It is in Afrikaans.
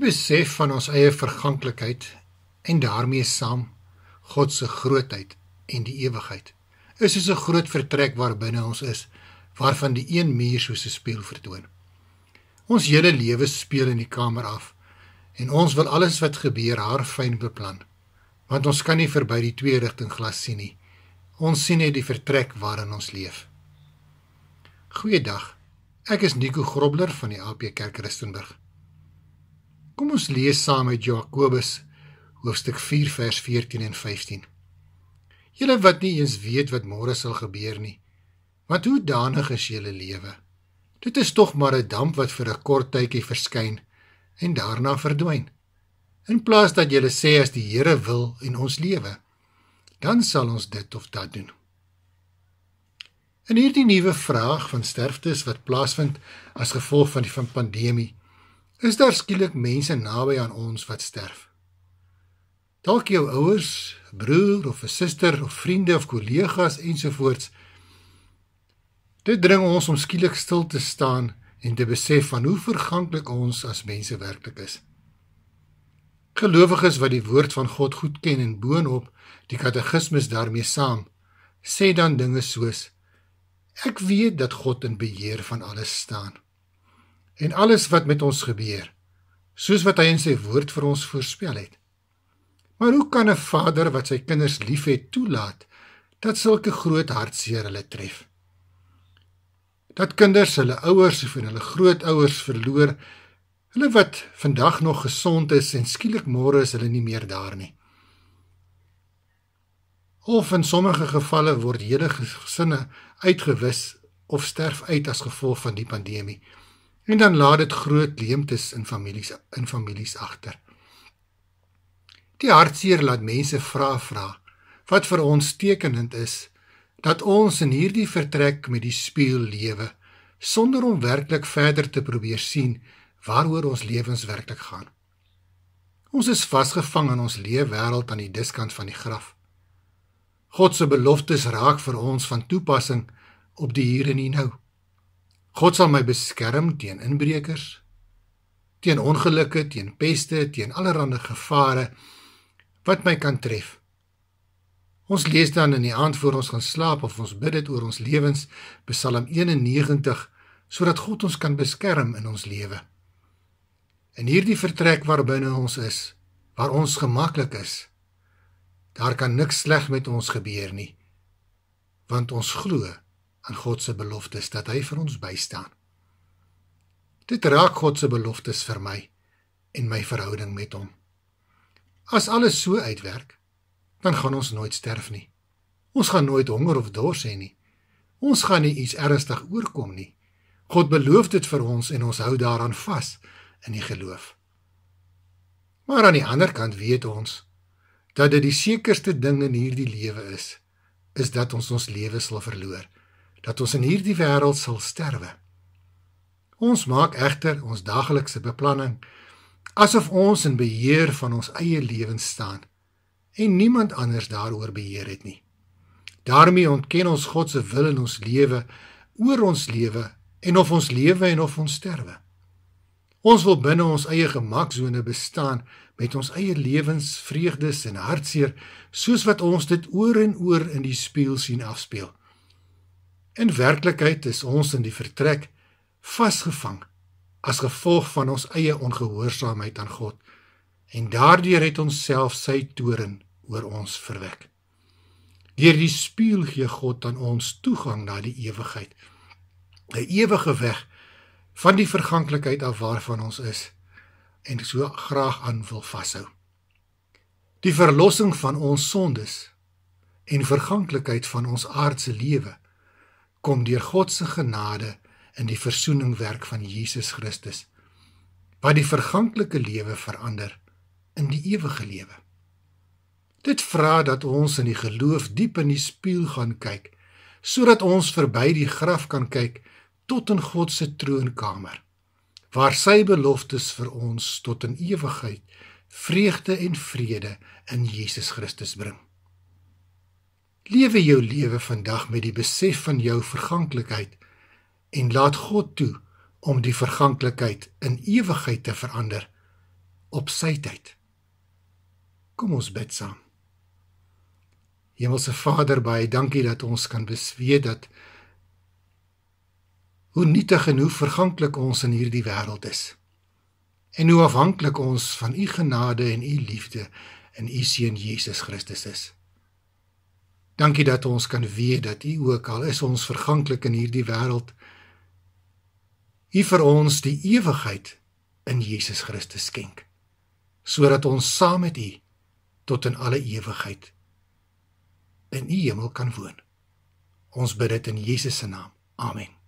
Die besef van ons eie verganklikheid en daarmee saam God se grootheid en die ewigheid is soos 'n groot vertrek waarbinne ons is, waarvan die een muur soos 'n spieël vertoon. Ons hele lewe speel in die kamer af en ons wil alles wat gebeur haar fyn beplan, want ons kan nie verby die twee rigting glas sien nie. Ons sien net die vertrek waarin ons leef. Goeiedag. Ek is Nico Grobler van die AP Kerk Christenburg. Kom ons lees saam uit Jakobus hoofstuk 4 vers 14 en 15. Julle wat nie eens weet wat môre sal gebeur nie, want hoe danig is julle lewe? Dit is tog maar 'n damp wat vir 'n kort tydjie verskyn en daarna verdwyn. In plaas dat julle sê as die Here wil en ons lewe, dan sal ons dit of dat doen. En hierdie nuwe vraag van sterftes wat plaasvind as gevolg van die van pandemie Is daar skielik mense naby aan ons wat sterf? Dalk jou ouers, broer of 'n suster of vriende of kollegas ensovoorts. Dit dring ons om skielik stil te staan en te besef van hoe verganklik ons as mense werklik is. Gelowiges wat die woord van God goed ken en boonop die katekismes daarmee saam, sê dan dinge soos: Ek weet dat God in beheer van alles staan en alles wat met ons gebeur, soos wat hy in sy woord vir ons voorspel het. Maar hoe kan 'n vader wat sy kinders liefhet toelaat dat sulke groot hartseer hulle tref? Dat kinders hulle ouers of hulle grootouers verloor, hulle wat vandag nog gesond is en skielik môre is hulle nie meer daar nie. Of in sommige gevalle word hele gesinne uitgewis of sterf uit as gevolg van die pandemie. En dan laat dit groot leemtes in families in families agter. Die hartseer laat mense vra vra wat vir ons tekenend is dat ons in hierdie vertrek met die spieël lewe sonder om werklik verder te probeer sien waaroor ons lewens werklik gaan. Ons is vasgevang in ons lewe wêreld aan die diskant van die graf. God se beloftes raak vir ons van toepassing op die hier en die nou. God sal my beskerm teen inbrekers, teen ongelukke, teen peste, teen allerlei gevare wat my kan tref. Ons lees dan in die aand voor ons gaan slaap of ons bid dit oor ons lewens, Psalm 91, sodat God ons kan beskerm in ons lewe. In hierdie vertrek waarbinne ons is, waar ons gemaklik is, daar kan niks sleg met ons gebeur nie, want ons glo aan God se beloftes dat hy vir ons bystaan. Dit raak God se beloftes vir my en my verhouding met hom. As alles so uitwerk, dan gaan ons nooit sterf nie. Ons gaan nooit honger of dors hê nie. Ons gaan nie iets ernstig oorkom nie. God beloof dit vir ons en ons hou daaraan vas in die geloof. Maar aan die ander kant weet ons dat dit die sekerste ding in hierdie lewe is, is dat ons ons lewe sal verloor dat ons in hierdie wêreld sal sterwe. Ons maak egter ons daaglikse beplanning asof ons in beheer van ons eie lewens staan en niemand anders daaroor beheer het nie. daarmee ontken ons God se wil in ons lewe oor ons lewe en of ons lewe en of ons sterwe. Ons wil binne ons eie gemaksone bestaan met ons eie lewensvreugdes en hartseer soos wat ons dit oor en oor in die spieël sien afspeel. In werklikheid is ons in die vertrek vasgevang as gevolg van ons eie ongehoorsaamheid aan God en daardeur het ons self sy toren oor ons verwek. Deur die spieël gee God aan ons toegang na die ewigheid. 'n Ewige weg van die verganklikheid af waarvan ons is en so graag aan wil vashou. Die verlossing van ons sondes en verganklikheid van ons aardse lewe kom deur God se genade in die versoening werk van Jesus Christus wat die verganklike lewe verander in die ewige lewe. Dit vra dat ons in die geloof diep in die spieël gaan kyk sodat ons verby die graf kan kyk tot in God se troonkamer waar sy beloftes vir ons tot in ewigheid vreugde en vrede in Jesus Christus bring. Lewe jou lewe vandag met die besef van jou verganklikheid en laat God toe om die verganklikheid in ewigheid te verander op sy tyd. Kom ons bid saam. Hemelse Vader, baie dankie dat ons kan besweet dat hoe nietig en hoe verganklik ons in hierdie wêreld is en hoe afhanklik ons van u genade en u liefde en u seun Jesus Christus is. Dankie dat ons kan weet dat U ook al is ons verganklik in hierdie wêreld. U vir ons die ewigheid in Jesus Christus skenk sodat ons saam met U tot in alle ewigheid in U hemel kan woon. Ons bid dit in Jesus se naam. Amen.